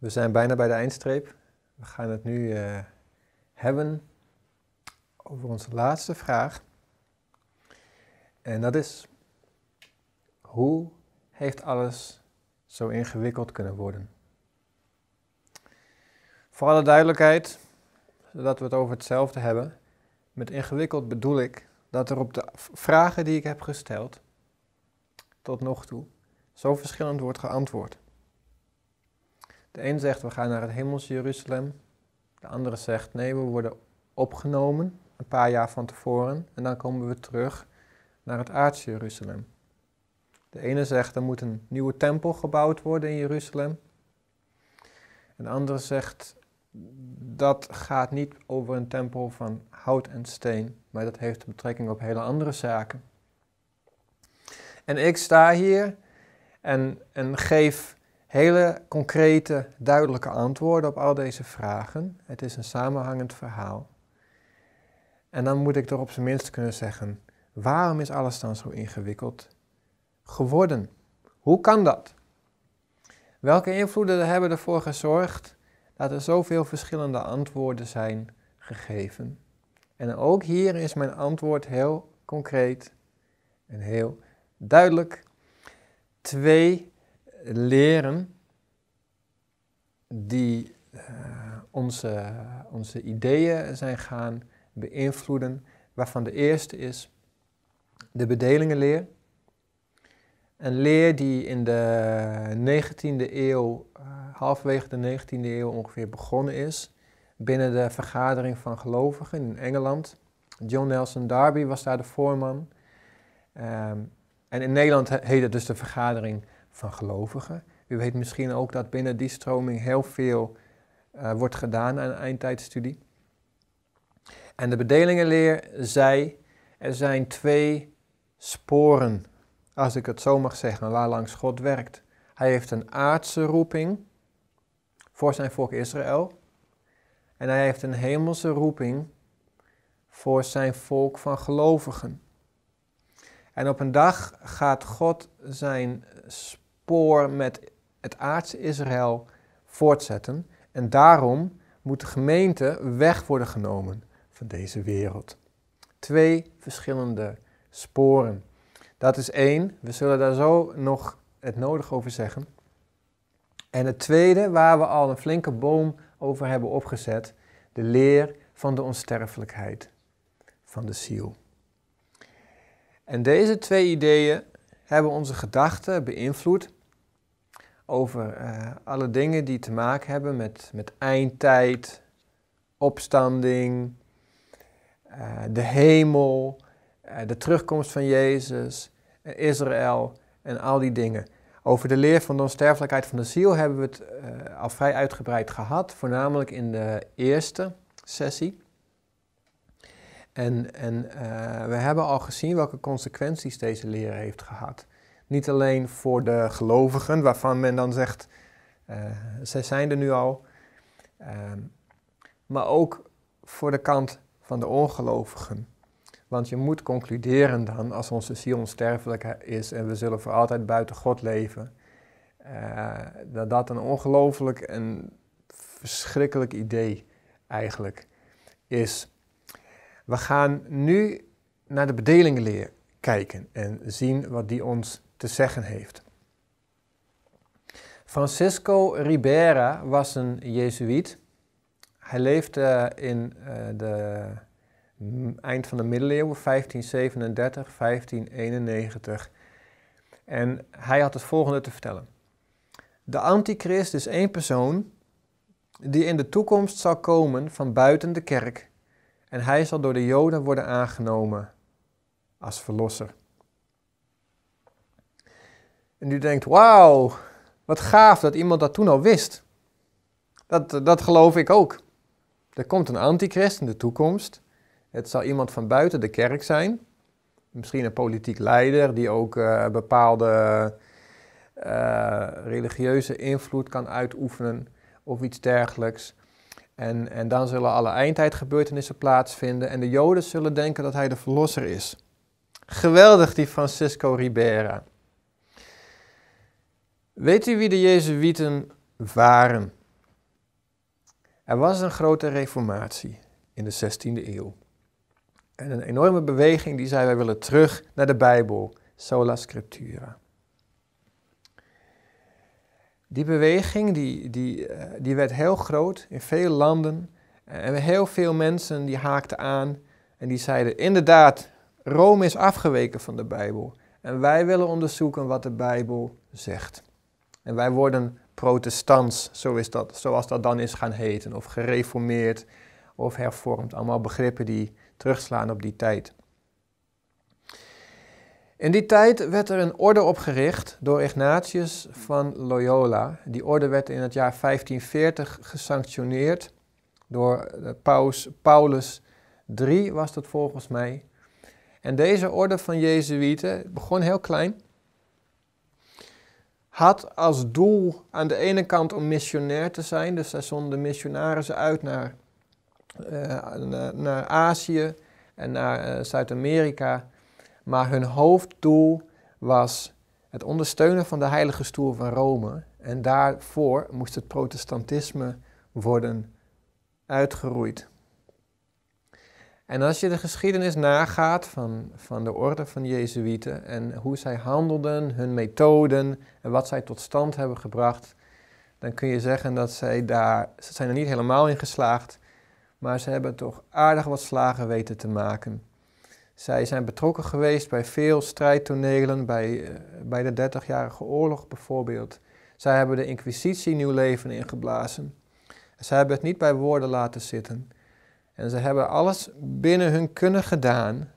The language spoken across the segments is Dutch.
We zijn bijna bij de eindstreep. We gaan het nu eh, hebben over onze laatste vraag. En dat is, hoe heeft alles zo ingewikkeld kunnen worden? Voor alle duidelijkheid, zodat we het over hetzelfde hebben, met ingewikkeld bedoel ik dat er op de vragen die ik heb gesteld tot nog toe zo verschillend wordt geantwoord. De een zegt we gaan naar het hemelse Jeruzalem. De andere zegt nee, we worden opgenomen een paar jaar van tevoren en dan komen we terug naar het aardse Jeruzalem. De ene zegt er moet een nieuwe tempel gebouwd worden in Jeruzalem. En de andere zegt dat gaat niet over een tempel van hout en steen, maar dat heeft betrekking op hele andere zaken. En ik sta hier en, en geef hele concrete, duidelijke antwoorden op al deze vragen. Het is een samenhangend verhaal. En dan moet ik toch op zijn minst kunnen zeggen: waarom is alles dan zo ingewikkeld geworden? Hoe kan dat? Welke invloeden hebben ervoor gezorgd dat er zoveel verschillende antwoorden zijn gegeven? En ook hier is mijn antwoord heel concreet en heel duidelijk. Twee leren die eh, onze, onze ideeën zijn gaan beïnvloeden, waarvan de eerste is de bedelingenleer. Een leer die in de 19e eeuw, eh, halverwege de 19e eeuw ongeveer begonnen is, binnen de vergadering van gelovigen in Engeland. John Nelson Darby was daar de voorman. Ehm, en in Nederland heet het dus de vergadering van gelovigen. U weet misschien ook dat binnen die stroming heel veel eh, wordt gedaan aan eindtijdstudie. En de bedelingenleer zei, er zijn twee sporen, als ik het zo mag zeggen, waarlangs God werkt. Hij heeft een aardse roeping voor zijn volk Israël. En hij heeft een hemelse roeping voor zijn volk van gelovigen. En op een dag gaat God zijn met het aardse Israël voortzetten. En daarom moet de gemeente weg worden genomen van deze wereld. Twee verschillende sporen. Dat is één, we zullen daar zo nog het nodig over zeggen. En het tweede, waar we al een flinke boom over hebben opgezet, de leer van de onsterfelijkheid van de ziel. En deze twee ideeën hebben onze gedachten beïnvloed over eh, alle dingen die te maken hebben met, met eindtijd, opstanding, eh, de hemel, eh, de terugkomst van Jezus, Israël en al die dingen. Over de leer van de onsterfelijkheid van de ziel hebben we het al vrij uitgebreid gehad, voornamelijk in de eerste sessie. En, en we hebben al gezien welke consequenties deze leer heeft gehad. Niet alleen voor de gelovigen, waarvan men dan zegt, uh, zij zijn er nu al. Uh, maar ook voor de kant van de ongelovigen. Want je moet concluderen dan, als onze ziel onsterfelijk is en we zullen voor altijd buiten God leven, eh, dat dat een ongelooflijk en verschrikkelijk idee eigenlijk is. We gaan nu naar de bedelingenleer kijken en zien wat die ons te zeggen heeft. Francisco Ribera was een Jezuïet. Hij leefde eh, in eh, de eind van de middeleeuwen, 1537, 1591. En hij had het volgende te vertellen. De antichrist is één persoon die in de toekomst zal komen van buiten de kerk en hij zal door de Joden worden aangenomen als verlosser. En u denkt, wauw, wat gaaf dat iemand dat toen al wist. Dat, dat geloof ik ook. Er komt een antichrist in de toekomst. Het zal iemand van buiten de kerk zijn. Misschien een politiek leider die ook uh, bepaalde eh, religieuze invloed kan uitoefenen of iets dergelijks. En, en dan zullen alle eindtijdgebeurtenissen plaatsvinden en de Joden zullen denken dat hij de verlosser is. Geweldig die Francisco Ribera. Weet u wie de Jezuïeten waren? Er was een grote reformatie in de 16e eeuw. En een enorme beweging die zei: wij willen terug naar de Bijbel, sola scriptura. Die beweging die, die, eh, die werd heel groot in veel landen. En heel veel mensen die haakten aan en die zeiden: inderdaad, Rome is afgeweken van de Bijbel. En wij willen onderzoeken wat de Bijbel zegt. En wij worden protestants, zo is dat, zoals dat dan is gaan heten, of gereformeerd of hervormd. Allemaal begrippen die terugslaan op die tijd. In die tijd werd er een orde opgericht door Ignatius van Loyola. Die orde werd in het jaar 1540 gesanctioneerd door eh, paus Paulus III, was dat volgens mij. En deze orde van Jezuïeten begon heel klein had als doel aan de ene kant om missionair te zijn. Dus zij zonden missionarissen uit naar, eh, naar, Azië en naar eh, Zuid-Amerika. Maar hun hoofddoel was het ondersteunen van de heilige stoel van Rome. En daarvoor moest het protestantisme worden uitgeroeid. En als je de geschiedenis nagaat van, van de orde van Jezuïeten en hoe zij handelden, hun methoden en wat zij tot stand hebben gebracht, dan kun je zeggen dat zij daar, ze zijn er niet helemaal in geslaagd, maar ze hebben toch aardig wat slagen weten te maken. Zij zijn betrokken geweest bij veel strijdtonelen, bij, eh, bij de Dertigjarige Oorlog bijvoorbeeld. Zij hebben de Inquisitie nieuw leven ingeblazen. Zij hebben het niet bij woorden laten zitten. En ze hebben alles binnen hun kunnen gedaan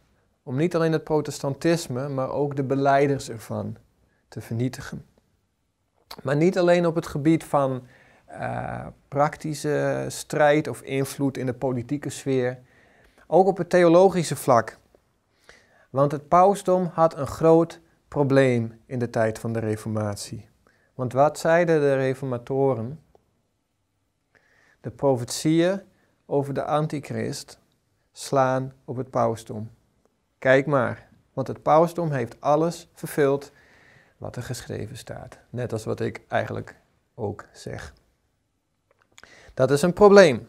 om niet alleen het protestantisme, maar ook de beleiders ervan te vernietigen. Maar niet alleen op het gebied van eh, praktische strijd of invloed in de politieke sfeer, ook op het theologische vlak. Want het pausdom had een groot probleem in de tijd van de Reformatie. Want wat zeiden de reformatoren? De profetieën over de antichrist slaan op het pausdom. Kijk maar, want het pausdom heeft alles vervuld wat er geschreven staat. Net als wat ik eigenlijk ook zeg. Dat is een probleem.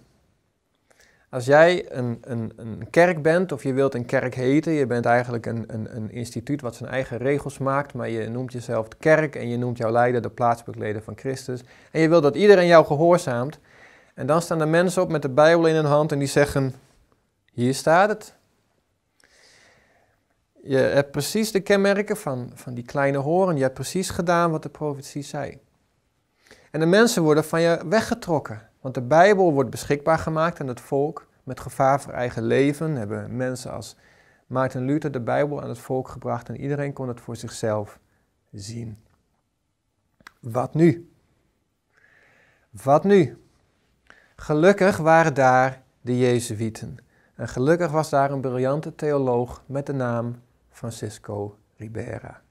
Als jij een, een, een kerk bent of je wilt een kerk heten, je bent eigenlijk een, een, een instituut wat zijn eigen regels maakt, maar je noemt jezelf kerk en je noemt jouw leider de plaatsbekleder van Christus. En je wilt dat iedereen jou gehoorzaamt, en dan staan de mensen op met de Bijbel in hun hand en die zeggen: Hier staat het. Je hebt precies de kenmerken van, van die kleine horen. Je hebt precies gedaan wat de profetie zei. En de mensen worden van je weggetrokken. Want de Bijbel wordt beschikbaar gemaakt aan het volk. Met gevaar voor eigen leven hebben mensen als Maarten Luther de Bijbel aan het volk gebracht. En iedereen kon het voor zichzelf zien. Wat nu? Wat nu? Gelukkig waren daar de Jezuïeten. En gelukkig was daar een briljante theoloog met de naam Francisco Ribera.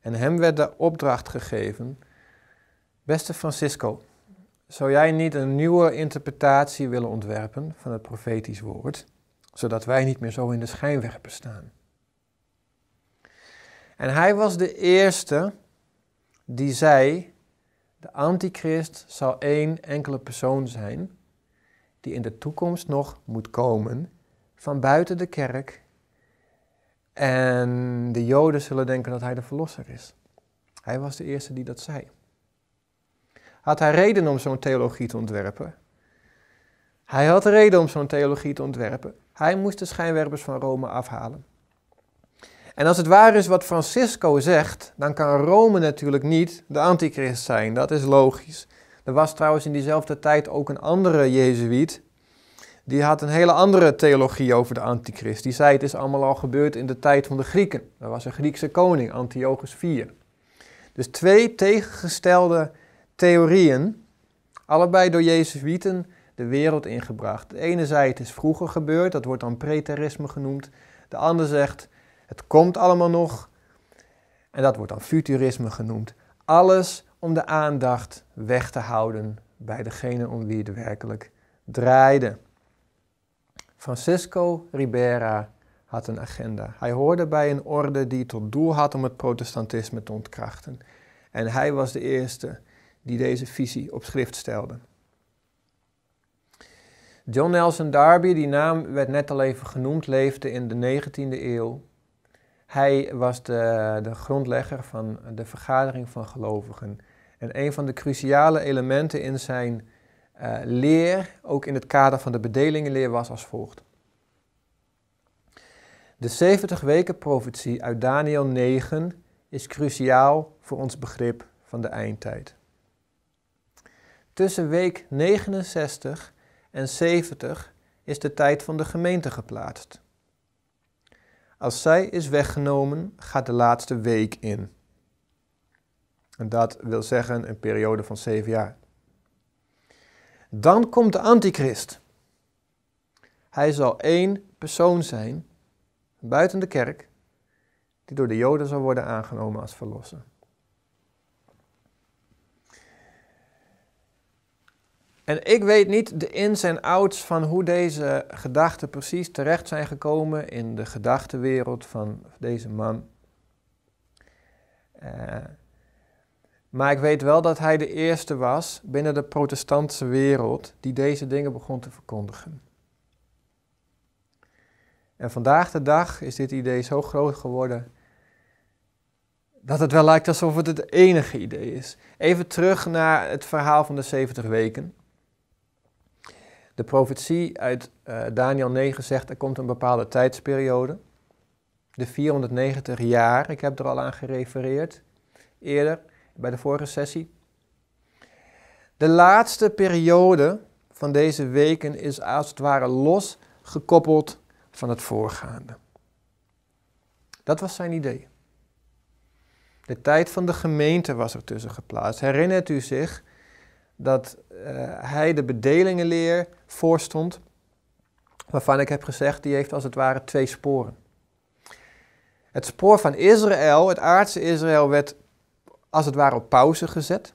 En hem werd de opdracht gegeven: Beste Francisco, zou jij niet een nieuwe interpretatie willen ontwerpen van het profetisch woord, zodat wij niet meer zo in de schijnwerper staan? En hij was de eerste die zei de antichrist zal één enkele persoon zijn die in de toekomst nog moet komen van buiten de kerk. En de Joden zullen denken dat hij de verlosser is. Hij was de eerste die dat zei. Had hij reden om zo'n theologie te ontwerpen? Hij had reden om zo'n theologie te ontwerpen. Hij moest de schijnwerpers van Rome afhalen. En als het waar is wat Francisco zegt, dan kan Rome natuurlijk niet de antichrist zijn. Dat is logisch. Er was trouwens in diezelfde tijd ook een andere Jezuïet. Die had een hele andere theologie over de antichrist. Die zei het is allemaal al gebeurd in de tijd van de Grieken. Er was een Griekse koning, Antiochus IV. Dus twee tegengestelde theorieën, allebei door Jezuïeten de wereld ingebracht. De ene zei het is vroeger gebeurd, dat wordt dan preterisme genoemd. De ander zegt het komt allemaal nog. En dat wordt dan futurisme genoemd. Alles om de aandacht weg te houden bij degene om wie het werkelijk draaide. Francisco Ribera had een agenda. Hij hoorde bij een orde die tot doel had om het protestantisme te ontkrachten. En hij was de eerste die deze visie op schrift stelde. John Nelson Darby, die naam werd net al even genoemd, leefde in de 19e eeuw. Hij was de, de grondlegger van de vergadering van gelovigen. En een van de cruciale elementen in zijn eh, leer, ook in het kader van de bedelingenleer, was als volgt. De 70 weken profetie uit Daniel 9 is cruciaal voor ons begrip van de eindtijd. Tussen week 69 en 70 is de tijd van de gemeente geplaatst. Als zij is weggenomen, gaat de laatste week in. En dat wil zeggen een periode van zeven jaar. Dan komt de antichrist. Hij zal één persoon zijn, buiten de kerk, die door de Joden zal worden aangenomen als verlosser. En ik weet niet de ins en outs van hoe deze gedachten precies terecht zijn gekomen in de gedachtenwereld van deze man. Eh, maar ik weet wel dat hij de eerste was binnen de protestantse wereld die deze dingen begon te verkondigen. En vandaag de dag is dit idee zo groot geworden dat het wel lijkt alsof het het enige idee is. Even terug naar het verhaal van de 70 weken. De profetie uit eh, Daniel 9 zegt, er komt een bepaalde tijdsperiode. De 490 jaar, ik heb er al aan gerefereerd eerder bij de vorige sessie. De laatste periode van deze weken is als het ware losgekoppeld van het voorgaande. Dat was zijn idee. De tijd van de gemeente was er tussen geplaatst. Herinnert u zich dat eh, hij de bedelingenleer voorstond, waarvan ik heb gezegd, die heeft als het ware twee sporen. Het spoor van Israël, het aardse Israël, werd als het ware op pauze gezet.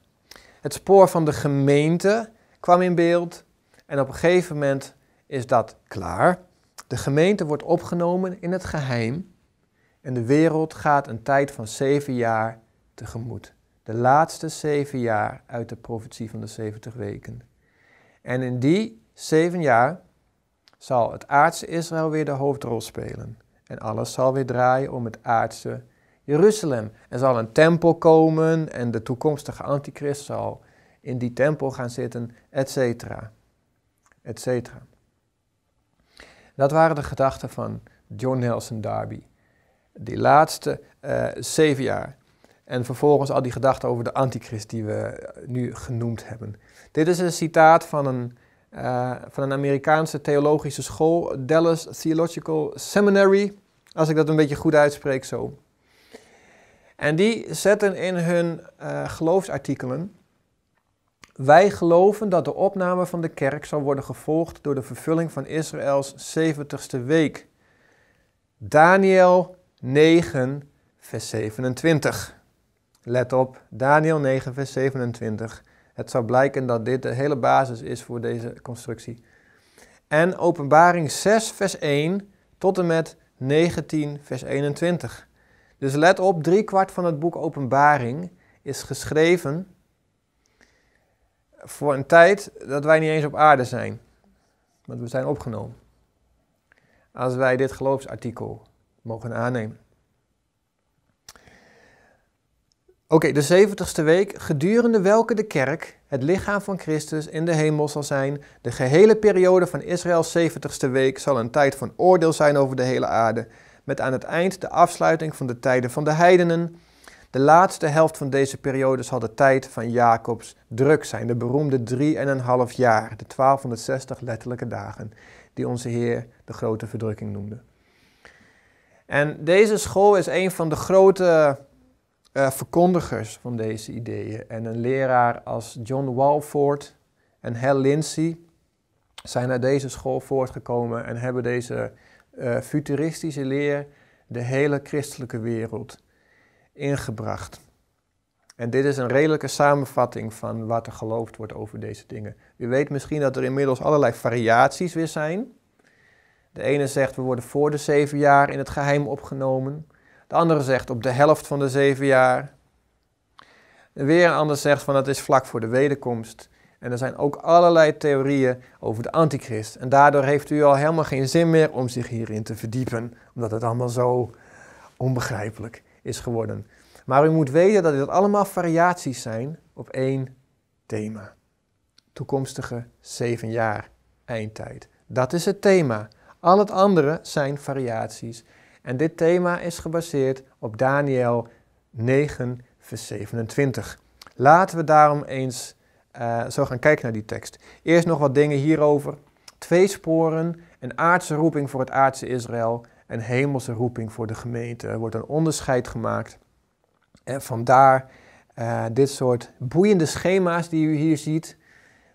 Het spoor van de gemeente kwam in beeld en op een gegeven moment is dat klaar. De gemeente wordt opgenomen in het geheim en de wereld gaat een tijd van zeven jaar tegemoet de laatste zeven jaar uit de profetie van de zeventig weken. En in die zeven jaar zal het aardse Israël weer de hoofdrol spelen. En alles zal weer draaien om het aardse Jeruzalem. Er zal een tempel komen en de toekomstige antichrist zal in die tempel gaan zitten, et cetera. Et cetera. Dat waren de gedachten van John Nelson Darby. Die laatste eh, zeven jaar. En vervolgens al die gedachten over de antichrist die we eh, nu genoemd hebben. Dit is een citaat van een, eh, van een Amerikaanse theologische school, Dallas Theological Seminary, als ik dat een beetje goed uitspreek zo. En die zetten in hun eh, geloofsartikelen, wij geloven dat de opname van de kerk zal worden gevolgd door de vervulling van Israëls 70ste week. Daniel 9, vers 27. Let op, Daniel 9, vers 27. Het zou blijken dat dit de hele basis is voor deze constructie. En Openbaring 6, vers 1 tot en met 19, vers 21. Dus let op, driekwart van het boek Openbaring is geschreven voor een tijd dat wij niet eens op aarde zijn. Want we zijn opgenomen. Als wij dit geloofsartikel mogen aannemen. Oké, de 70ste week, gedurende welke de kerk, het lichaam van Christus, in de hemel zal zijn. De gehele periode van Israëls 70ste week zal een tijd van oordeel zijn over de hele aarde, met aan het eind de afsluiting van de tijden van de heidenen. De laatste helft van deze periode zal de tijd van Jacobs druk zijn, de beroemde drie en een half jaar, de 1260 letterlijke dagen, die onze Heer de grote verdrukking noemde. En deze school is een van de grote eh, verkondigers van deze ideeën. En een leraar als John Walford en Hal Lindsay zijn naar deze school voortgekomen en hebben deze eh, futuristische leer de hele christelijke wereld ingebracht. En dit is een redelijke samenvatting van wat er geloofd wordt over deze dingen. U weet misschien dat er inmiddels allerlei variaties weer zijn. De ene zegt we worden voor de zeven jaar in het geheim opgenomen. De andere zegt op de helft van de zeven jaar. En weer een ander zegt van het is vlak voor de wederkomst. En er zijn ook allerlei theorieën over de antichrist. En daardoor heeft u al helemaal geen zin meer om zich hierin te verdiepen, omdat het allemaal zo onbegrijpelijk is geworden. Maar u moet weten dat dit allemaal variaties zijn op één thema. Toekomstige zeven jaar eindtijd. Dat is het thema. Al het andere zijn variaties. En dit thema is gebaseerd op Daniel 9, vers 27. Laten we daarom eens eh, zo gaan kijken naar die tekst. Eerst nog wat dingen hierover. Twee sporen, een aardse roeping voor het aardse Israël, een hemelse roeping voor de gemeente. Er wordt een onderscheid gemaakt. En vandaar eh, dit soort boeiende schema's die u hier ziet,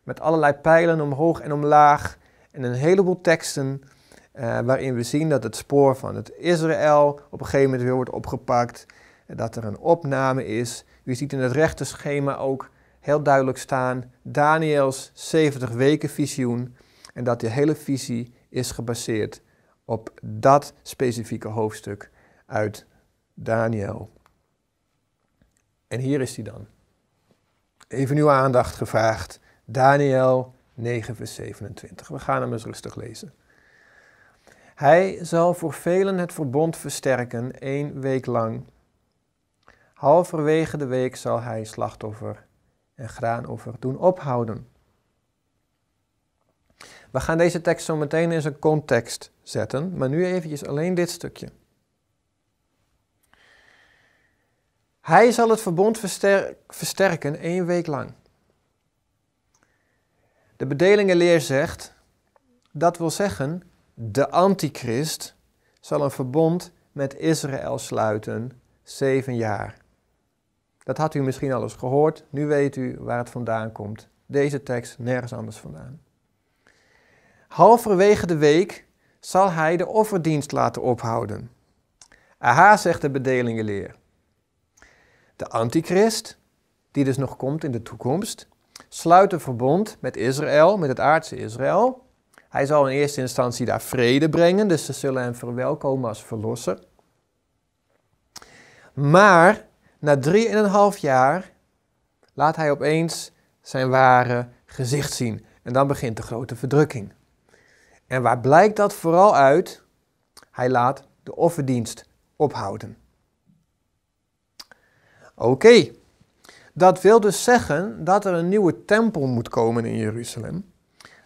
met allerlei pijlen omhoog en omlaag en een heleboel teksten eh, waarin we zien dat het spoor van het Israël op een gegeven moment weer wordt opgepakt. Dat er een opname is. U ziet in het rechterschema ook heel duidelijk staan Daniels 70 weken visioen. En dat die hele visie is gebaseerd op dat specifieke hoofdstuk uit Daniel. En hier is hij dan. Even uw aandacht gevraagd. Daniel 9, vers 27. We gaan hem eens rustig lezen. Hij zal voor velen het verbond versterken, één week lang. Halverwege de week zal hij slachtoffer en graanoffer doen ophouden. We gaan deze tekst zo meteen in zijn context zetten, maar nu eventjes alleen dit stukje. Hij zal het verbond versterken één week lang. De bedelingenleer zegt, dat wil zeggen, de antichrist, zal een verbond met Israël sluiten, zeven jaar. Dat had u misschien al eens gehoord, nu weet u waar het vandaan komt. Deze tekst nergens anders vandaan. Halverwege de week zal hij de offerdienst laten ophouden. Aha, zegt de bedelingenleer. De antichrist, die dus nog komt in de toekomst, sluit een verbond met Israël, met het aardse Israël, hij zal in eerste instantie daar vrede brengen, dus ze zullen hem verwelkomen als verlosser. Maar na drieënhalf jaar laat hij opeens zijn ware gezicht zien. En dan begint de grote verdrukking. En waar blijkt dat vooral uit? Hij laat de offerdienst ophouden. Oké, dat wil dus zeggen dat er een nieuwe tempel moet komen in Jeruzalem.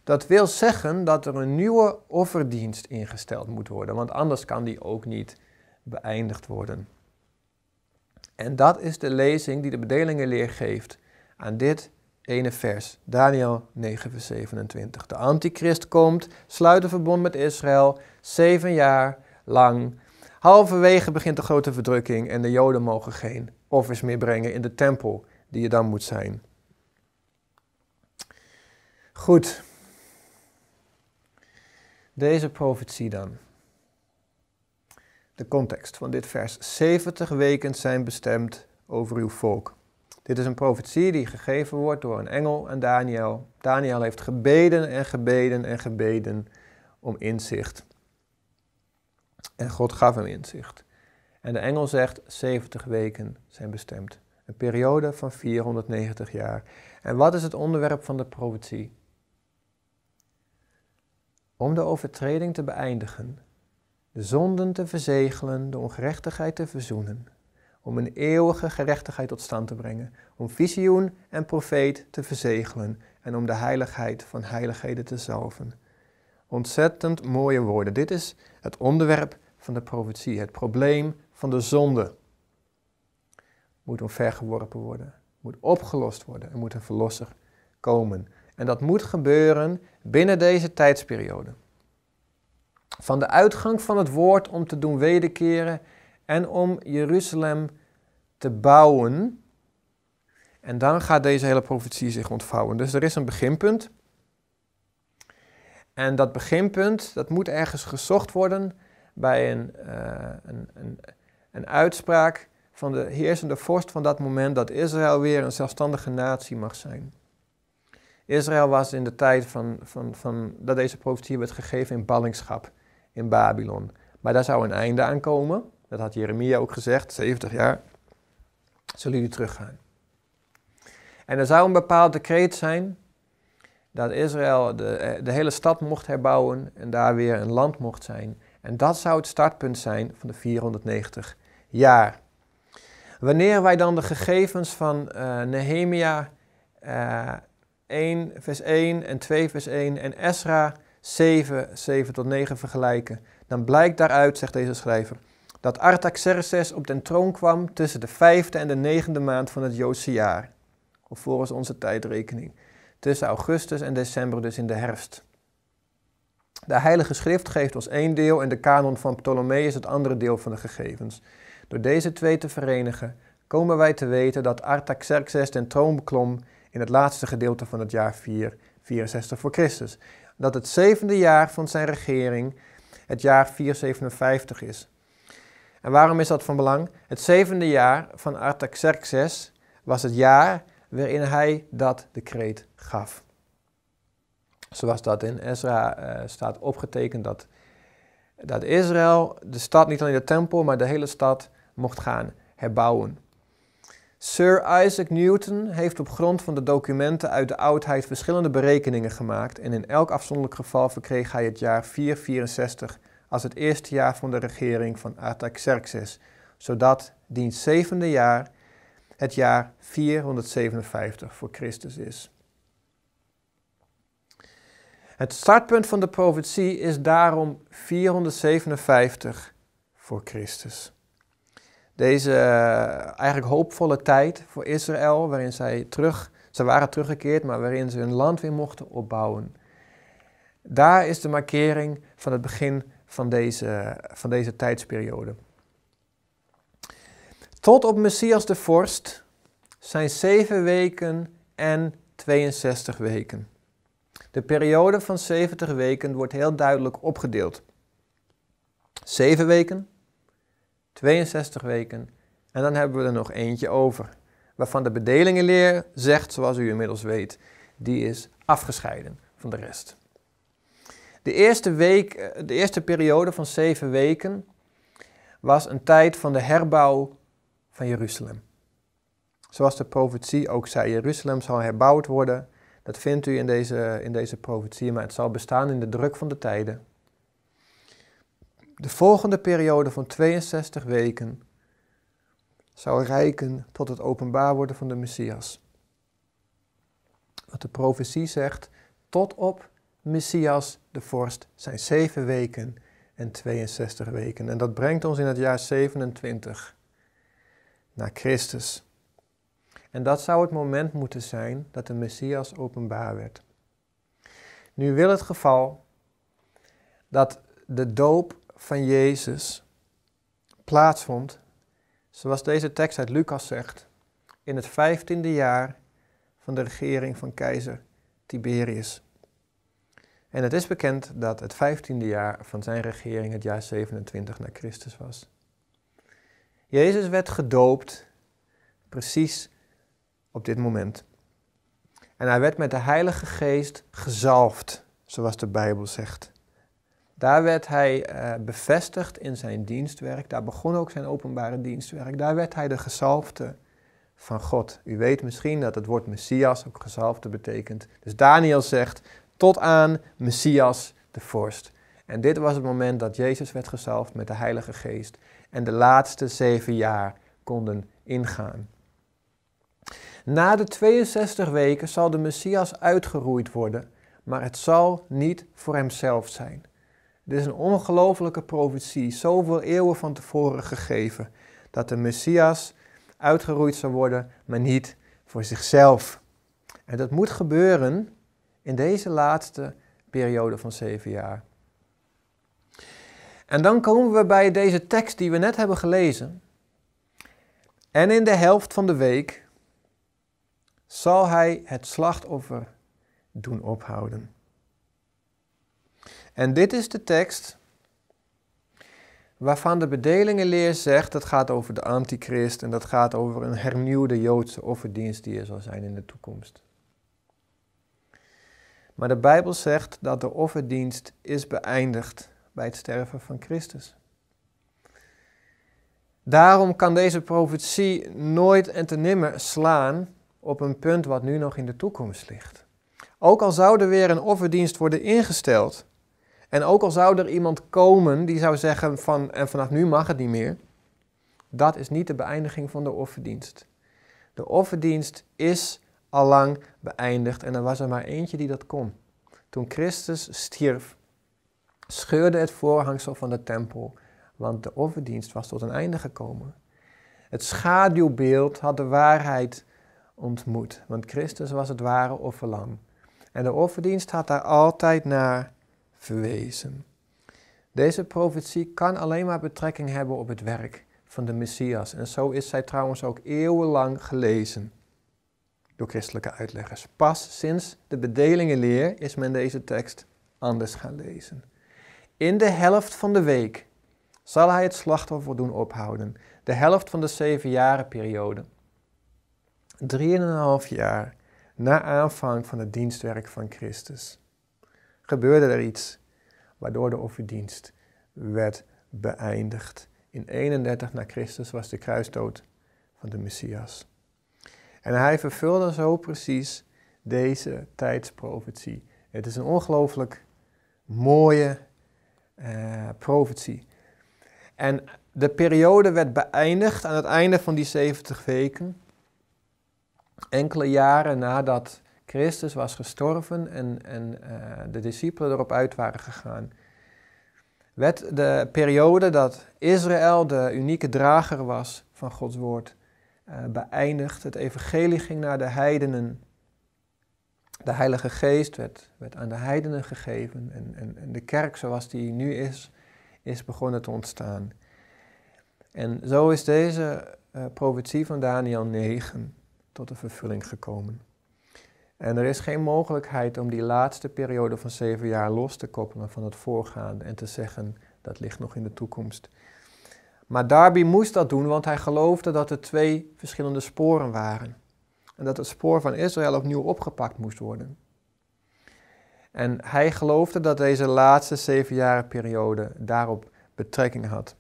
Dat wil zeggen dat er een nieuwe offerdienst ingesteld moet worden, want anders kan die ook niet beëindigd worden. En dat is de lezing die de bedelingenleer geeft aan dit ene vers, Daniel 9, vers 27. De antichrist komt, sluit een verbond met Israël, zeven jaar lang. Halverwege begint de grote verdrukking en de Joden mogen geen offers meer brengen in de tempel die je dan moet zijn. Goed, deze profetie dan. De context van dit vers. 70 weken zijn bestemd over uw volk. Dit is een profetie die gegeven wordt door een engel aan Daniel. Daniel heeft gebeden en gebeden en gebeden om inzicht. En God gaf hem inzicht. En de engel zegt 70 weken zijn bestemd. Een periode van 490 jaar. En wat is het onderwerp van de profetie? om de overtreding te beëindigen, de zonden te verzegelen, de ongerechtigheid te verzoenen, om een eeuwige gerechtigheid tot stand te brengen, om visioen en profeet te verzegelen en om de heiligheid van heiligheden te zalven. Ontzettend mooie woorden. Dit is het onderwerp van de profetie, het probleem van de zonde. Moet omvergeworpen worden, moet opgelost worden, er moet een verlosser komen. En dat moet gebeuren binnen deze tijdsperiode. Van de uitgang van het woord om te doen wederkeren en om Jeruzalem te bouwen. En dan gaat deze hele profetie zich ontvouwen. Dus er is een beginpunt. En dat beginpunt, dat moet ergens gezocht worden bij een, eh, een, een, een uitspraak van de heersende vorst van dat moment dat Israël weer een zelfstandige natie mag zijn. Israël was in de tijd van, van, van, dat deze profetie werd gegeven in ballingschap in Babylon. Maar daar zou een einde aan komen. Dat had Jeremia ook gezegd, 70 jaar zullen jullie teruggaan. En er zou een bepaald decreet zijn dat Israël de, eh, de hele stad mocht herbouwen en daar weer een land mocht zijn. En dat zou het startpunt zijn van de 490 jaar. Wanneer wij dan de gegevens van uh, Nehemia uh, 1 vers 1 en 2 vers 1 en Esra 7, 7 tot 9 vergelijken, dan blijkt daaruit, zegt deze schrijver, dat Artaxerxes op den troon kwam tussen de vijfde en de negende maand van het Joodse jaar, of volgens onze tijdrekening, tussen augustus en december, dus in de herfst. De Heilige Schrift geeft ons één deel en de kanon van Ptolemeus het andere deel van de gegevens. Door deze twee te verenigen komen wij te weten dat Artaxerxes den troon beklom in het laatste gedeelte van het jaar 464 voor Christus. Dat het zevende jaar van zijn regering het jaar 457 is. En waarom is dat van belang? Het zevende jaar van Artaxerxes was het jaar waarin hij dat decreet gaf. Zoals dat in Ezra eh, staat opgetekend dat, dat Israël de stad, niet alleen de tempel, maar de hele stad mocht gaan herbouwen. Sir Isaac Newton heeft op grond van de documenten uit de oudheid verschillende berekeningen gemaakt en in elk afzonderlijk geval verkreeg hij het jaar 464 als het eerste jaar van de regering van Artaxerxes, zodat diens zevende jaar het jaar 457 voor Christus is. Het startpunt van de profetie is daarom 457 voor Christus deze eh, eigenlijk hoopvolle tijd voor Israël, waarin zij terug, ze waren teruggekeerd, maar waarin ze hun land weer mochten opbouwen. Daar is de markering van het begin van deze, van deze tijdsperiode. Tot op Messias de Vorst zijn zeven weken en 62 weken. De periode van 70 weken wordt heel duidelijk opgedeeld. Zeven weken, 62 weken en dan hebben we er nog eentje over, waarvan de bedelingenleer zegt, zoals u inmiddels weet, die is afgescheiden van de rest. De eerste, week, eh, de eerste periode van zeven weken was een tijd van de herbouw van Jeruzalem. Zoals de profetie ook zei, Jeruzalem zal herbouwd worden. Dat vindt u in deze, in deze profetie, maar het zal bestaan in de druk van de tijden. De volgende periode van 62 weken zou reiken tot het openbaar worden van de Messias. Wat de profetie zegt, tot op Messias de vorst zijn zeven weken en 62 weken. En dat brengt ons in het jaar 27 naar Christus. En dat zou het moment moeten zijn dat de Messias openbaar werd. Nu wil het geval dat de doop van Jezus plaatsvond, zoals deze tekst uit Lucas zegt, in het vijftiende jaar van de regering van keizer Tiberius. En het is bekend dat het vijftiende jaar van zijn regering het jaar 27 na Christus was. Jezus werd gedoopt precies op dit moment. En hij werd met de Heilige Geest gezalfd, zoals de Bijbel zegt. Daar werd hij eh, bevestigd in zijn dienstwerk. Daar begon ook zijn openbare dienstwerk. Daar werd hij de gezalfde van God. U weet misschien dat het woord Messias ook gezalfde betekent. Dus Daniel zegt tot aan Messias de vorst. En dit was het moment dat Jezus werd gezalfd met de Heilige Geest. En de laatste zeven jaar konden ingaan. Na de 62 weken zal de Messias uitgeroeid worden, maar het zal niet voor hemzelf zijn. Dit is een ongelofelijke profetie, zoveel eeuwen van tevoren gegeven, dat de Messias uitgeroeid zou worden, maar niet voor zichzelf. En dat moet gebeuren in deze laatste periode van zeven jaar. En dan komen we bij deze tekst die we net hebben gelezen. En in de helft van de week zal hij het slachtoffer doen ophouden. En dit is de tekst waarvan de bedelingenleer zegt dat gaat over de antichrist en dat gaat over een hernieuwde Joodse offerdienst die er zal zijn in de toekomst. Maar de Bijbel zegt dat de offerdienst is beëindigd bij het sterven van Christus. Daarom kan deze profetie nooit en te nimmer slaan op een punt wat nu nog in de toekomst ligt. Ook al zou er weer een offerdienst worden ingesteld, en ook al zou er iemand komen die zou zeggen van en vanaf nu mag het niet meer, dat is niet de beëindiging van de offerdienst. De offerdienst is allang beëindigd en er was er maar eentje die dat kon. Toen Christus stierf, scheurde het voorhangsel van de tempel, want de offerdienst was tot een einde gekomen. Het schaduwbeeld had de waarheid ontmoet, want Christus was het ware offerlam. En de offerdienst had daar altijd naar verwezen. Deze profetie kan alleen maar betrekking hebben op het werk van de Messias. En zo is zij trouwens ook eeuwenlang gelezen door christelijke uitleggers. Pas sinds de bedelingenleer is men deze tekst anders gaan lezen. In de helft van de week zal hij het slachtoffer doen ophouden. De helft van de zevenjarenperiode. Drieënhalf jaar na aanvang van het dienstwerk van Christus gebeurde er iets, waardoor de offerdienst werd beëindigd. In 31 na Christus was de kruisdood van de Messias. En hij vervulde zo precies deze tijdsprofetie. Het is een ongelooflijk mooie uh, profetie. En de periode werd beëindigd aan het einde van die 70 weken. Enkele jaren nadat Christus was gestorven en, en eh, de discipelen erop uit waren gegaan. Werd de periode dat Israël de unieke drager was van Gods woord eh, beëindigd. Het evangelie ging naar de heidenen. De Heilige Geest werd, werd aan de heidenen gegeven en, en, de kerk zoals die nu is, is begonnen te ontstaan. En zo is deze eh, profetie van Daniel 9 tot de vervulling gekomen. En er is geen mogelijkheid om die laatste periode van zeven jaar los te koppelen van het voorgaande en te zeggen dat ligt nog in de toekomst. Maar Darby moest dat doen, want hij geloofde dat er twee verschillende sporen waren. En dat het spoor van Israël opnieuw opgepakt moest worden. En hij geloofde dat deze laatste zevenjarige periode daarop betrekking had.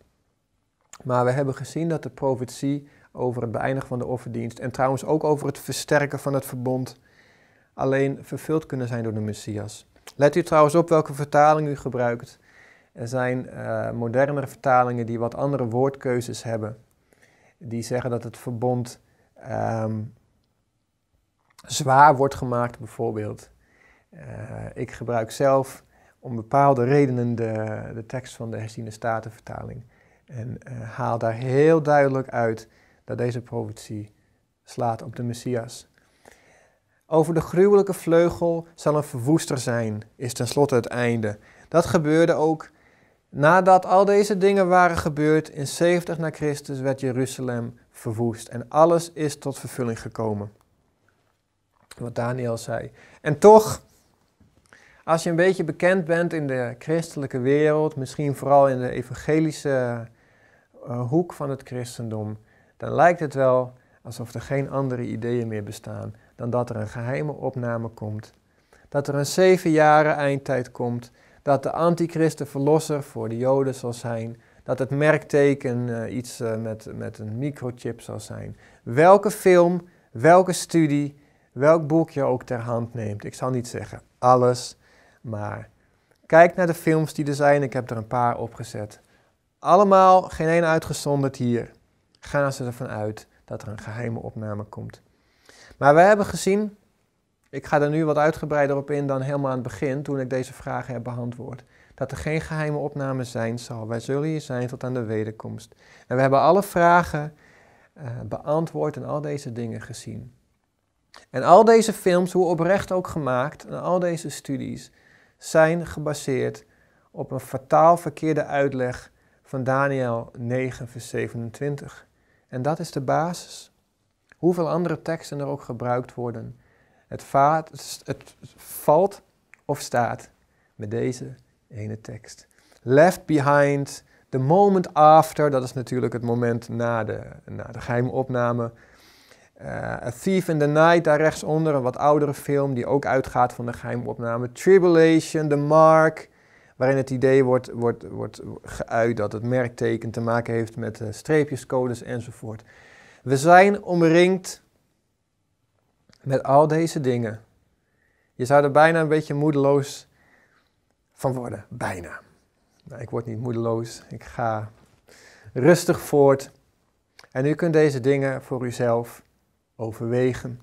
Maar we hebben gezien dat de profetie over het beëindigen van de offerdienst en trouwens ook over het versterken van het verbond alleen vervuld kunnen zijn door de Messias. Let u trouwens op welke vertaling u gebruikt. Er zijn eh, modernere vertalingen die wat andere woordkeuzes hebben. Die zeggen dat het verbond ehm, zwaar wordt gemaakt, bijvoorbeeld. Eh, ik gebruik zelf om bepaalde redenen de, de tekst van de herziene statenvertaling. En eh, haal daar heel duidelijk uit dat deze profetie slaat op de Messias. Over de gruwelijke vleugel zal een verwoester zijn, is tenslotte het einde. Dat gebeurde ook nadat al deze dingen waren gebeurd. In 70 na Christus werd Jeruzalem verwoest en alles is tot vervulling gekomen. Wat Daniel zei. En toch, als je een beetje bekend bent in de christelijke wereld, misschien vooral in de evangelische eh, hoek van het christendom, dan lijkt het wel alsof er geen andere ideeën meer bestaan dan dat er een geheime opname komt. Dat er een zeven jaren eindtijd komt. Dat de antichrist de verlosser voor de Joden zal zijn. Dat het merkteken eh, iets eh, met, met een microchip zal zijn. Welke film, welke studie, welk boek je ook ter hand neemt. Ik zal niet zeggen alles, maar kijk naar de films die er zijn. Ik heb er een paar opgezet. Allemaal, geen één uitgezonderd hier, gaan ze ervan uit dat er een geheime opname komt. Maar we hebben gezien, ik ga er nu wat uitgebreider op in dan helemaal aan het begin, toen ik deze vragen heb beantwoord. Dat er geen geheime opname zijn zal. Wij zullen hier zijn tot aan de wederkomst. En we hebben alle vragen eh, beantwoord en al deze dingen gezien. En al deze films, hoe oprecht ook gemaakt, en al deze studies zijn gebaseerd op een fataal verkeerde uitleg van Daniel 9, vers 27. En dat is de basis hoeveel andere teksten er ook gebruikt worden. Het, valt of staat met deze ene tekst. Left behind, the moment after, dat is natuurlijk het moment na de, na de geheime opname. Eh, A Thief in the Night, daar rechtsonder, een wat oudere film die ook uitgaat van de geheime opname. Tribulation, The Mark, waarin het idee wordt, wordt, wordt geuit dat het merkteken te maken heeft met eh, streepjescodes enzovoort. We zijn omringd met al deze dingen. Je zou er bijna een beetje moedeloos van worden. Bijna. Nou, ik word niet moedeloos. Ik ga rustig voort. En u kunt deze dingen voor uzelf overwegen.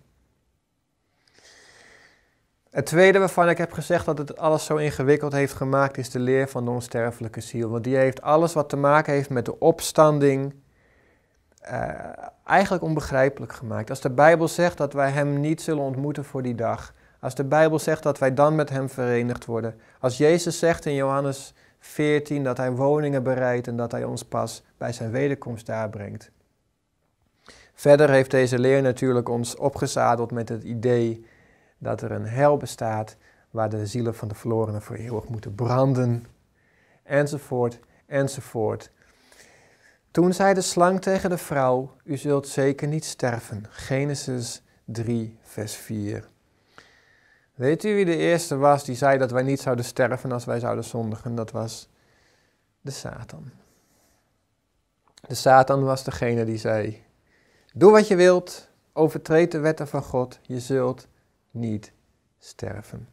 Het tweede waarvan ik heb gezegd dat het alles zo ingewikkeld heeft gemaakt, is de leer van de onsterfelijke ziel. Want die heeft alles wat te maken heeft met de opstanding eh, eigenlijk onbegrijpelijk gemaakt. Als de Bijbel zegt dat wij Hem niet zullen ontmoeten voor die dag, als de Bijbel zegt dat wij dan met Hem verenigd worden, als Jezus zegt in Johannes 14 dat Hij woningen bereidt en dat Hij ons pas bij Zijn wederkomst daar brengt. Verder heeft deze leer natuurlijk ons opgezadeld met het idee dat er een hel bestaat waar de zielen van de verlorenen voor eeuwig moeten branden, enzovoort, enzovoort. Toen zei de slang tegen de vrouw, u zult zeker niet sterven. Genesis 3, vers 4. Weet u wie de eerste was die zei dat wij niet zouden sterven als wij zouden zondigen? Dat was de Satan. De Satan was degene die zei, doe wat je wilt, overtreed de wetten van God, je zult niet sterven.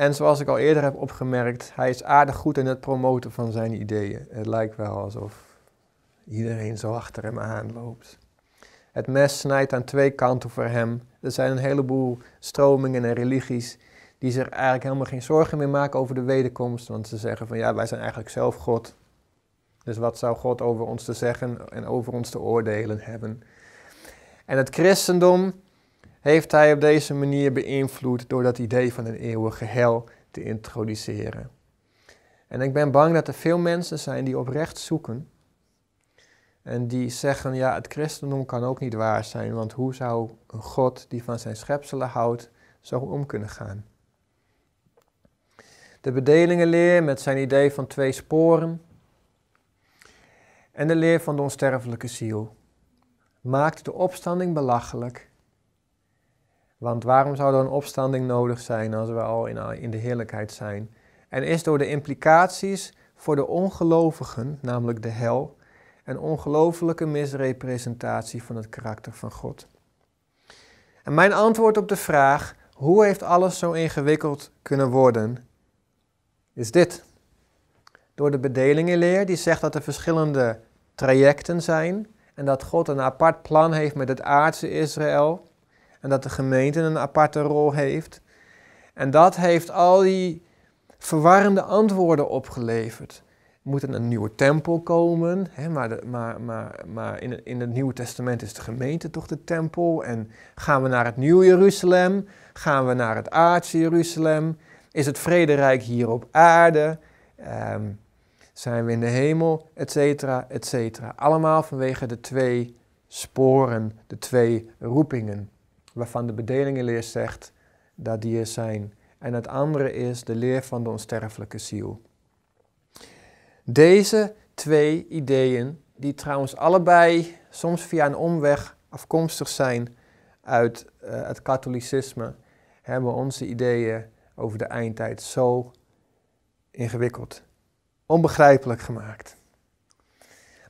En zoals ik al eerder heb opgemerkt, hij is aardig goed in het promoten van zijn ideeën. Het lijkt wel alsof iedereen zo achter hem aanloopt. Het mes snijdt aan twee kanten voor hem. Er zijn een heleboel stromingen en religies die zich eigenlijk helemaal geen zorgen meer maken over de wederkomst. Want ze zeggen van ja, wij zijn eigenlijk zelf God. Dus wat zou God over ons te zeggen en over ons te oordelen hebben? En het christendom heeft hij op deze manier beïnvloed door dat idee van een eeuwige hel te introduceren. En ik ben bang dat er veel mensen zijn die oprecht zoeken en die zeggen, ja, het christendom kan ook niet waar zijn, want hoe zou een God die van zijn schepselen houdt zo om kunnen gaan? De bedelingenleer met zijn idee van twee sporen en de leer van de onsterfelijke ziel maakt de opstanding belachelijk want waarom zou er een opstanding nodig zijn als we al in de heerlijkheid zijn? En is door de implicaties voor de ongelovigen, namelijk de hel, een ongelofelijke misrepresentatie van het karakter van God. En mijn antwoord op de vraag, hoe heeft alles zo ingewikkeld kunnen worden, is dit. Door de bedelingenleer, die zegt dat er verschillende trajecten zijn en dat God een apart plan heeft met het aardse Israël en dat de gemeente een aparte rol heeft. En dat heeft al die verwarrende antwoorden opgeleverd. Er een nieuwe tempel komen, hè, maar, maar, maar, maar in, in, het Nieuwe Testament is de gemeente toch de tempel. En gaan we naar het Nieuwe Jeruzalem? Gaan we naar het aardse Jeruzalem? Is het vrederijk hier op aarde? Ehm, zijn we in de hemel? Etcetera, etcetera. Allemaal vanwege de twee sporen, de twee roepingen waarvan de bedelingenleer zegt dat die er zijn. En het andere is de leer van de onsterfelijke ziel. Deze twee ideeën, die trouwens allebei soms via een omweg afkomstig zijn uit eh, het katholicisme, hebben onze ideeën over de eindtijd zo ingewikkeld, onbegrijpelijk gemaakt.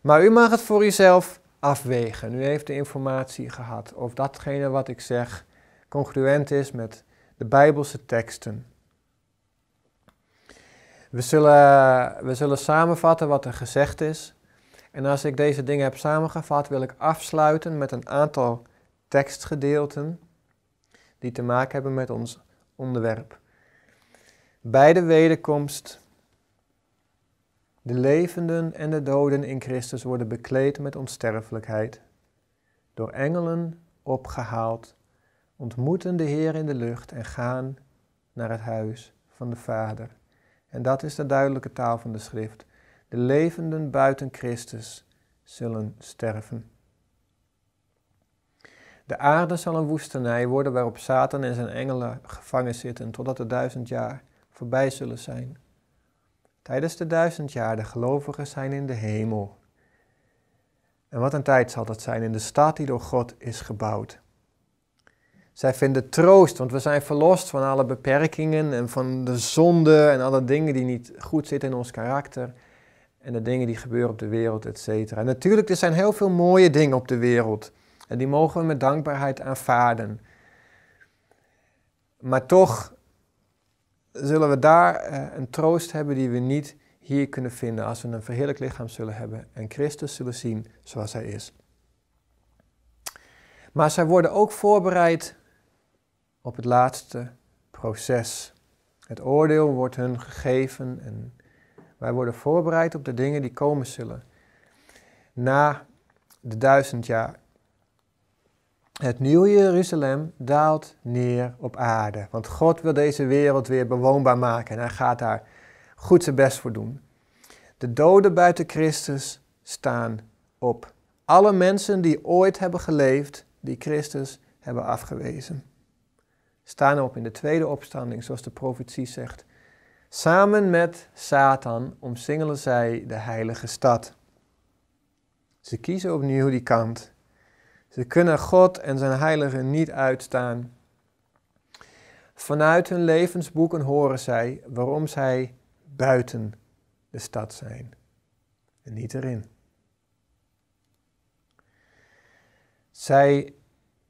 Maar u mag het voor uzelf afwegen. Nu heeft de informatie gehad of datgene wat ik zeg congruent is met de Bijbelse teksten. We zullen, we zullen samenvatten wat er gezegd is. En als ik deze dingen heb samengevat, wil ik afsluiten met een aantal tekstgedeelten die te maken hebben met ons onderwerp. Bij de wederkomst de levenden en de doden in Christus worden bekleed met onsterfelijkheid. Door engelen opgehaald, ontmoeten de Heer in de lucht en gaan naar het huis van de Vader. En dat is de duidelijke taal van de schrift. De levenden buiten Christus zullen sterven. De aarde zal een woestenij worden waarop Satan en zijn engelen gevangen zitten totdat de duizend jaar voorbij zullen zijn. Tijdens de duizend jaar, de gelovigen zijn in de hemel. En wat een tijd zal dat zijn in de stad die door God is gebouwd. Zij vinden troost, want we zijn verlost van alle beperkingen en van de zonde en alle dingen die niet goed zitten in ons karakter. En de dingen die gebeuren op de wereld, et cetera. En natuurlijk, er zijn heel veel mooie dingen op de wereld. En die mogen we met dankbaarheid aanvaarden. Maar toch zullen we daar eh, een troost hebben die we niet hier kunnen vinden als we een verheerlijk lichaam zullen hebben en Christus zullen zien zoals hij is. Maar zij worden ook voorbereid op het laatste proces. Het oordeel wordt hun gegeven en wij worden voorbereid op de dingen die komen zullen na de duizend jaar het nieuwe Jeruzalem daalt neer op aarde. Want God wil deze wereld weer bewoonbaar maken en hij gaat daar goed zijn best voor doen. De doden buiten Christus staan op. Alle mensen die ooit hebben geleefd, die Christus hebben afgewezen, staan op in de tweede opstanding, zoals de profetie zegt. Samen met Satan omsingelen zij de heilige stad. Ze kiezen opnieuw die kant ze kunnen God en zijn heiligen niet uitstaan. Vanuit hun levensboeken horen zij waarom zij buiten de stad zijn en niet erin. Zij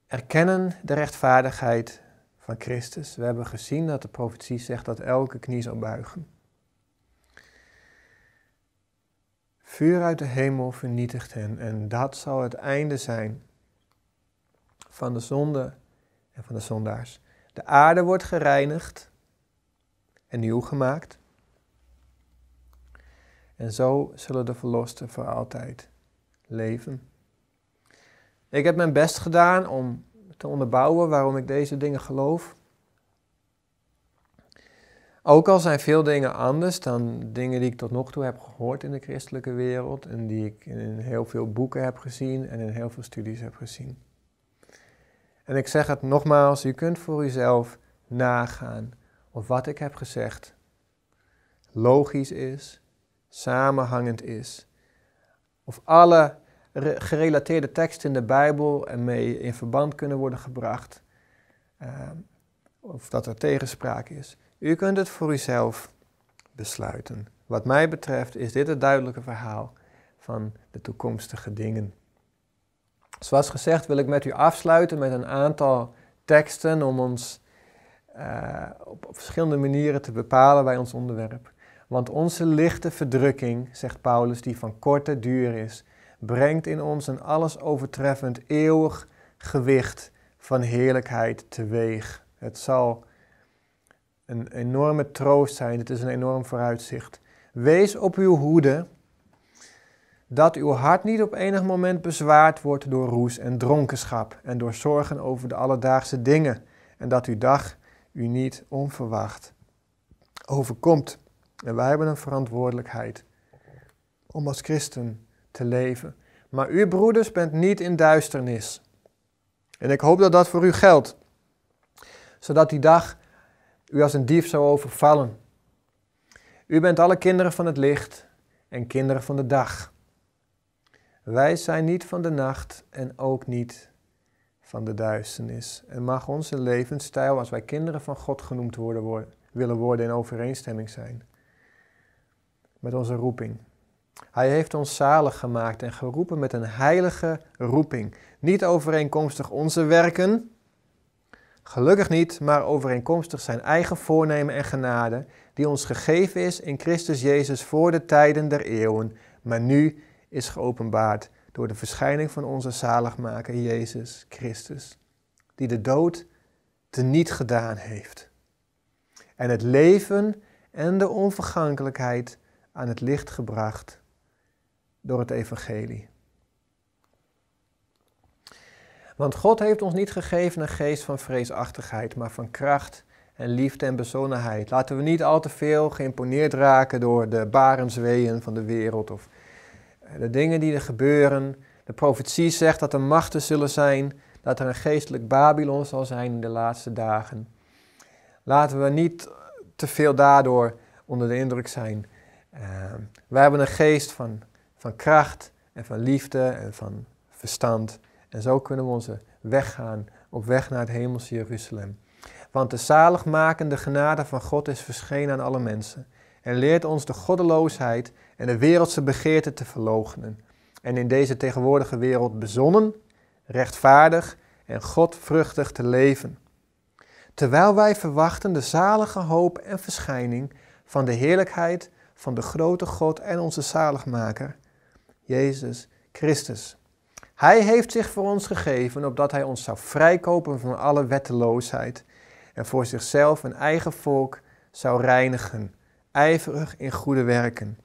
erkennen de rechtvaardigheid van Christus. We hebben gezien dat de profetie zegt dat elke knie zal buigen. Vuur uit de hemel vernietigt hen en dat zal het einde zijn van de zonde en van de zondaars. De aarde wordt gereinigd en nieuw gemaakt. En zo zullen de verlosten voor altijd leven. Ik heb mijn best gedaan om te onderbouwen waarom ik deze dingen geloof. Ook al zijn veel dingen anders dan dingen die ik tot nog toe heb gehoord in de christelijke wereld en die ik in heel veel boeken heb gezien en in heel veel studies heb gezien. En ik zeg het nogmaals, u kunt voor uzelf nagaan of wat ik heb gezegd logisch is, samenhangend is. Of alle gerelateerde teksten in de Bijbel ermee in verband kunnen worden gebracht. Ehm, of dat er tegenspraak is. U kunt het voor uzelf besluiten. Wat mij betreft is dit het duidelijke verhaal van de toekomstige dingen. Zoals gezegd wil ik met u afsluiten met een aantal teksten om ons eh, op, op, verschillende manieren te bepalen bij ons onderwerp. Want onze lichte verdrukking, zegt Paulus, die van korte duur is, brengt in ons een alles overtreffend eeuwig gewicht van heerlijkheid teweeg. Het zal een enorme troost zijn, het is een enorm vooruitzicht. Wees op uw hoede dat uw hart niet op enig moment bezwaard wordt door roes en dronkenschap en door zorgen over de alledaagse dingen en dat uw dag u niet onverwacht overkomt. En wij hebben een verantwoordelijkheid om als christen te leven. Maar u broeders bent niet in duisternis. En ik hoop dat dat voor u geldt, zodat die dag u als een dief zou overvallen. U bent alle kinderen van het licht en kinderen van de dag. Wij zijn niet van de nacht en ook niet van de duisternis. En mag onze levensstijl, als wij kinderen van God genoemd worden, worden willen worden, in overeenstemming zijn met onze roeping. Hij heeft ons zalig gemaakt en geroepen met een heilige roeping. Niet overeenkomstig onze werken, gelukkig niet, maar overeenkomstig zijn eigen voornemen en genade, die ons gegeven is in Christus Jezus voor de tijden der eeuwen, maar nu is geopenbaard door de verschijning van onze zaligmaker Jezus Christus, die de dood teniet gedaan heeft. En het leven en de onvergankelijkheid aan het licht gebracht door het evangelie. Want God heeft ons niet gegeven een geest van vreesachtigheid, maar van kracht en liefde en bezonnenheid. Laten we niet al te veel geïmponeerd raken door de barensweeën van de wereld of de dingen die er gebeuren. De profetie zegt dat er machten zullen zijn, dat er een geestelijk Babylon zal zijn in de laatste dagen. Laten we niet te veel daardoor onder de indruk zijn. Uh, wij hebben een geest van, van kracht en van liefde en van verstand. En zo kunnen we onze weg gaan op weg naar het hemelse Jeruzalem. Want de zaligmakende genade van God is verschenen aan alle mensen en leert ons de goddeloosheid en de wereldse begeerte te verloochenen en in deze tegenwoordige wereld bezonnen, rechtvaardig en godvruchtig te leven. Terwijl wij verwachten de zalige hoop en verschijning van de heerlijkheid van de grote God en onze zaligmaker, Jezus Christus. Hij heeft zich voor ons gegeven opdat hij ons zou vrijkopen van alle wetteloosheid en voor zichzelf een eigen volk zou reinigen ijverig in goede werken.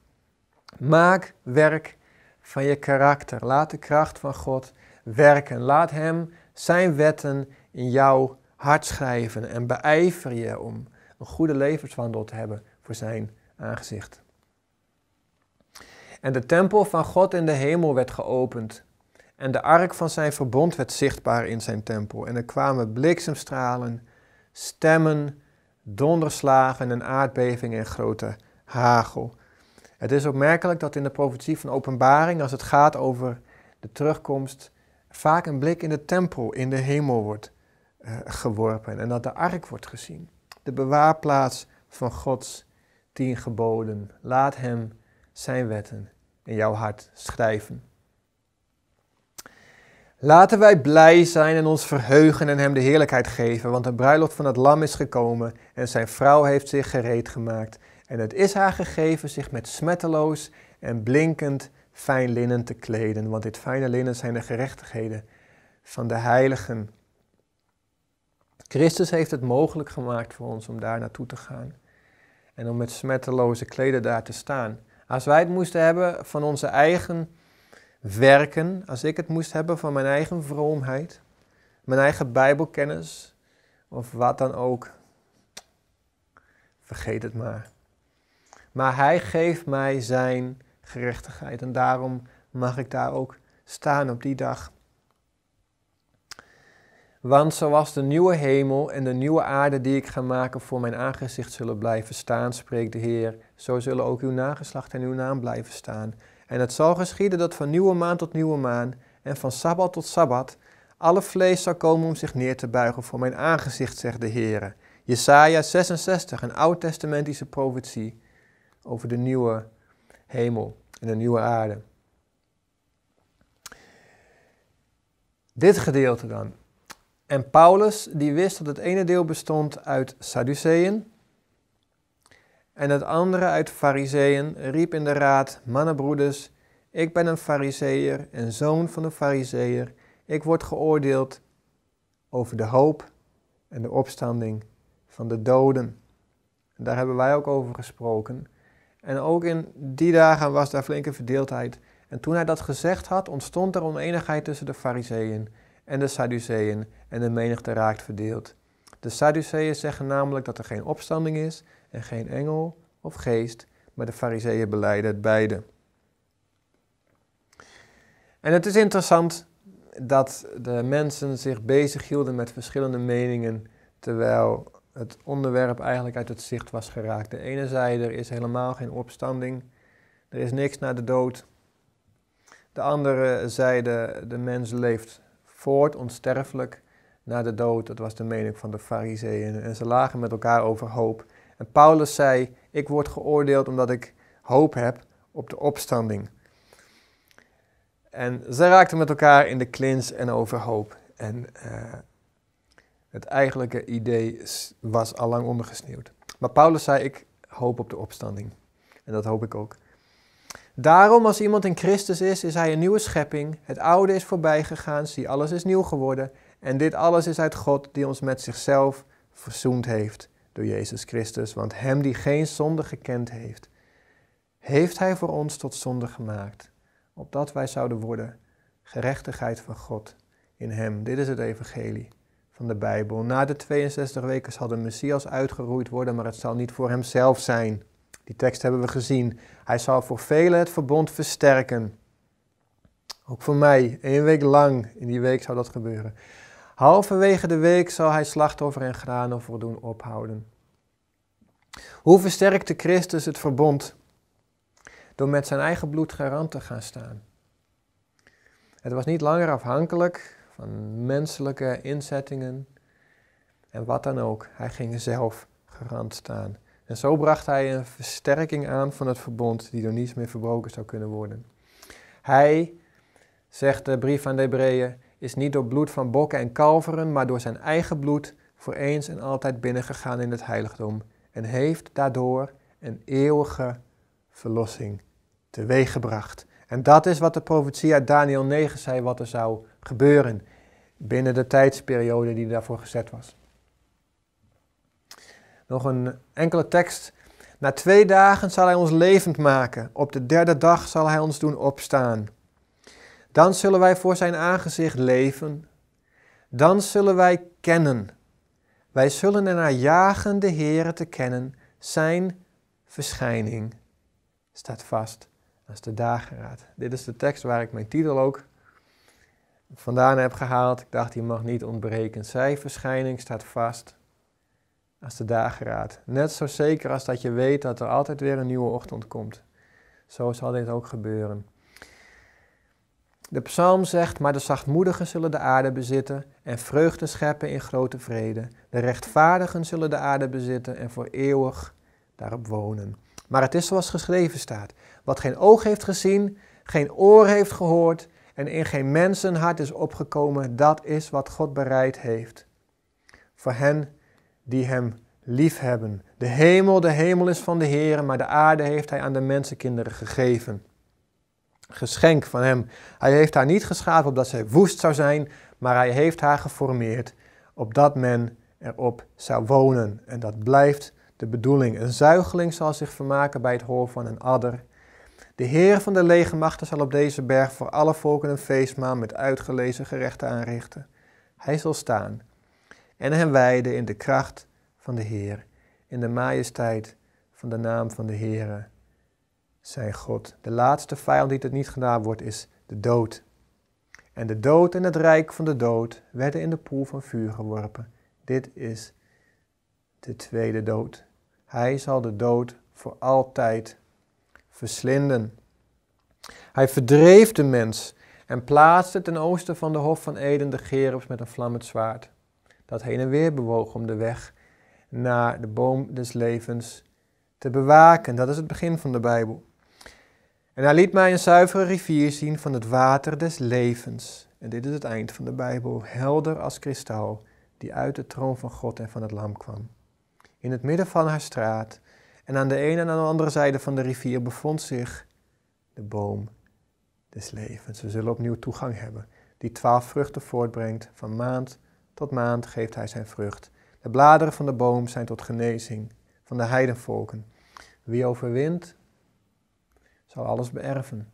Maak werk van je karakter. Laat de kracht van God werken. Laat Hem Zijn wetten in jouw hart schrijven en beijver je om een goede levenswandel te hebben voor Zijn aangezicht. En de tempel van God in de hemel werd geopend. En de ark van zijn verbond werd zichtbaar in zijn tempel. En er kwamen bliksemstralen, stemmen, donderslagen en aardbeving en grote hagel. Het is opmerkelijk dat in de profetie van openbaring, als het gaat over de terugkomst, vaak een blik in de tempel, in de hemel wordt eh, geworpen en dat de ark wordt gezien. De bewaarplaats van Gods tien geboden. Laat hem zijn wetten in jouw hart schrijven. Laten wij blij zijn en ons verheugen en hem de heerlijkheid geven, want de bruiloft van het lam is gekomen en zijn vrouw heeft zich gereed gemaakt. En het is haar gegeven zich met smetteloos en blinkend fijn linnen te kleden, want dit fijne linnen zijn de gerechtigheden van de heiligen. Christus heeft het mogelijk gemaakt voor ons om daar naartoe te gaan en om met smetteloze kleden daar te staan. Als wij het moesten hebben van onze eigen werken, als ik het moest hebben van mijn eigen vroomheid, mijn eigen Bijbelkennis of wat dan ook. Vergeet het maar. Maar Hij geeft mij Zijn gerechtigheid en daarom mag ik daar ook staan op die dag. Want zoals de nieuwe hemel en de nieuwe aarde die ik ga maken voor mijn aangezicht zullen blijven staan, spreekt de Heer, zo zullen ook uw nageslacht en uw naam blijven staan en het zal geschieden dat van nieuwe maan tot nieuwe maan en van sabbat tot sabbat alle vlees zal komen om zich neer te buigen voor mijn aangezicht, zegt de Heer. Jesaja 66, een oud-testamentische profetie over de nieuwe hemel en de nieuwe aarde. Dit gedeelte dan. En Paulus, die wist dat het ene deel bestond uit Sadduceeën en het andere uit de Fariseeën riep in de raad: Mannenbroeders, ik ben een Fariseeër en zoon van een Fariseeër. Ik word geoordeeld over de hoop en de opstanding van de doden. daar hebben wij ook over gesproken. En ook in die dagen was daar flinke verdeeldheid. En toen hij dat gezegd had, ontstond er oneenigheid tussen de Fariseeën en de Sadduceeën en de menigte raakt verdeeld. De Sadduceeën zeggen namelijk dat er geen opstanding is, en geen engel of geest, maar de fariseeën beleiden het beide. En het is interessant dat de mensen zich bezighielden met verschillende meningen, terwijl het onderwerp eigenlijk uit het zicht was geraakt. De ene zei, er is helemaal geen opstanding, er is niks na de dood. De andere zeiden, de mens leeft voort, onsterfelijk, na de dood. Dat was de mening van de fariseeën. En ze lagen met elkaar over hoop. En Paulus zei: Ik word geoordeeld omdat ik hoop heb op de opstanding. En ze raakten met elkaar in de klins en over hoop. En eh, het eigenlijke idee was allang ondergesneeuwd. Maar Paulus zei: Ik hoop op de opstanding. En dat hoop ik ook. Daarom, als iemand in Christus is, is hij een nieuwe schepping. Het oude is voorbij gegaan, zie, alles is nieuw geworden. En dit alles is uit God, die ons met zichzelf verzoend heeft door Jezus Christus. Want hem die geen zonde gekend heeft, heeft hij voor ons tot zonde gemaakt, opdat wij zouden worden gerechtigheid van God in hem. Dit is het evangelie van de Bijbel. Na de 62 weken zal de Messias uitgeroeid worden, maar het zal niet voor hemzelf zijn. Die tekst hebben we gezien. Hij zal voor velen het verbond versterken. Ook voor mij, één week lang, in die week zou dat gebeuren. Halverwege de week zal hij slachtoffer en graanoffer doen ophouden. Hoe versterkte Christus het verbond? Door met zijn eigen bloed garant te gaan staan. Het was niet langer afhankelijk van menselijke inzettingen en wat dan ook. Hij ging zelf garant staan. En zo bracht hij een versterking aan van het verbond die door niets meer verbroken zou kunnen worden. Hij, zegt de brief aan de Hebreeën, is niet door bloed van bokken en kalveren, maar door zijn eigen bloed voor eens en altijd binnengegaan in het heiligdom en heeft daardoor een eeuwige verlossing teweeggebracht. En dat is wat de profetie uit Daniel 9 zei wat er zou gebeuren binnen de tijdsperiode die daarvoor gezet was. Nog een enkele tekst. Na twee dagen zal hij ons levend maken. Op de derde dag zal hij ons doen opstaan. Dan zullen wij voor zijn aangezicht leven. Dan zullen wij kennen. Wij zullen ernaar jagen de Heere te kennen. Zijn verschijning staat vast als de dageraad. Dit is de tekst waar ik mijn titel ook vandaan heb gehaald. Ik dacht, die mag niet ontbreken. Zijn verschijning staat vast als de dageraad. Net zo zeker als dat je weet dat er altijd weer een nieuwe ochtend komt. Zo zal dit ook gebeuren. De psalm zegt, maar de zachtmoedigen zullen de aarde bezitten en vreugde scheppen in grote vrede. De rechtvaardigen zullen de aarde bezitten en voor eeuwig daarop wonen. Maar het is zoals geschreven staat, wat geen oog heeft gezien, geen oor heeft gehoord en in geen mensenhart is opgekomen, dat is wat God bereid heeft. Voor hen die hem liefhebben. De hemel, de hemel is van de Heer, maar de aarde heeft hij aan de mensenkinderen gegeven geschenk van hem. Hij heeft haar niet geschapen opdat zij woest zou zijn, maar hij heeft haar geformeerd opdat men erop zou wonen. En dat blijft de bedoeling. Een zuigeling zal zich vermaken bij het hoor van een adder. De Heer van de legermachten zal op deze berg voor alle volken een feestmaal met uitgelezen gerechten aanrichten. Hij zal staan en hen wijden in de kracht van de Heer, in de majesteit van de naam van de Heere zei God. De laatste vijand die het niet gedaan wordt, is de dood. En de dood en het rijk van de dood werden in de poel van vuur geworpen. Dit is de tweede dood. Hij zal de dood voor altijd verslinden. Hij verdreef de mens en plaatste ten oosten van de Hof van Eden de gerubs met een vlammend zwaard, dat heen en weer bewoog om de weg naar de boom des levens te bewaken. Dat is het begin van de Bijbel. En hij liet mij een zuivere rivier zien van het water des levens. En dit is het eind van de Bijbel, helder als kristal, die uit de troon van God en van het Lam kwam. In het midden van haar straat en aan de ene en aan de andere zijde van de rivier bevond zich de boom des levens. We zullen opnieuw toegang hebben, die twaalf vruchten voortbrengt. Van maand tot maand geeft hij zijn vrucht. De bladeren van de boom zijn tot genezing van de heidenvolken. Wie overwint, alles beërven.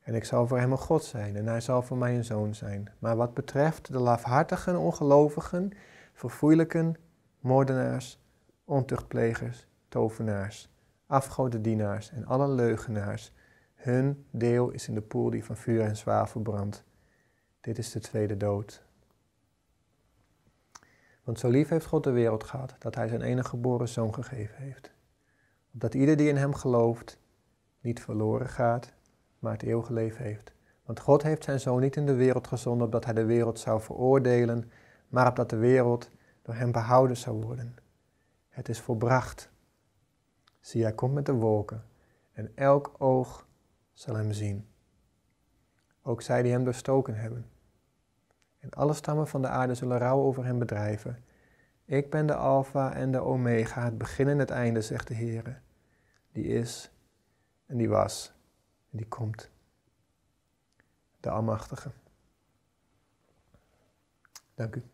En ik zal voor hem een God zijn en hij zal voor mij een zoon zijn. Maar wat betreft de lafhartigen, ongelovigen, verfoeilijken, moordenaars, ontuchtplegers, tovenaars, afgodendienaars en alle leugenaars, hun deel is in de poel die van vuur en zwavel brandt. Dit is de tweede dood. Want zo lief heeft God de wereld gehad dat hij zijn enige geboren zoon gegeven heeft. Opdat ieder die in hem gelooft niet verloren gaat, maar het eeuwige leven heeft. Want God heeft zijn zoon niet in de wereld gezonden opdat hij de wereld zou veroordelen, maar opdat de wereld door hem behouden zou worden. Het is volbracht. Zie, hij komt met de wolken en elk oog zal hem zien. Ook zij die hem bestoken hebben. En alle stammen van de aarde zullen rouw over hem bedrijven. Ik ben de Alpha en de Omega, het begin en het einde, zegt de Heer, die is en die was, en die komt. De Almachtige. Dank u.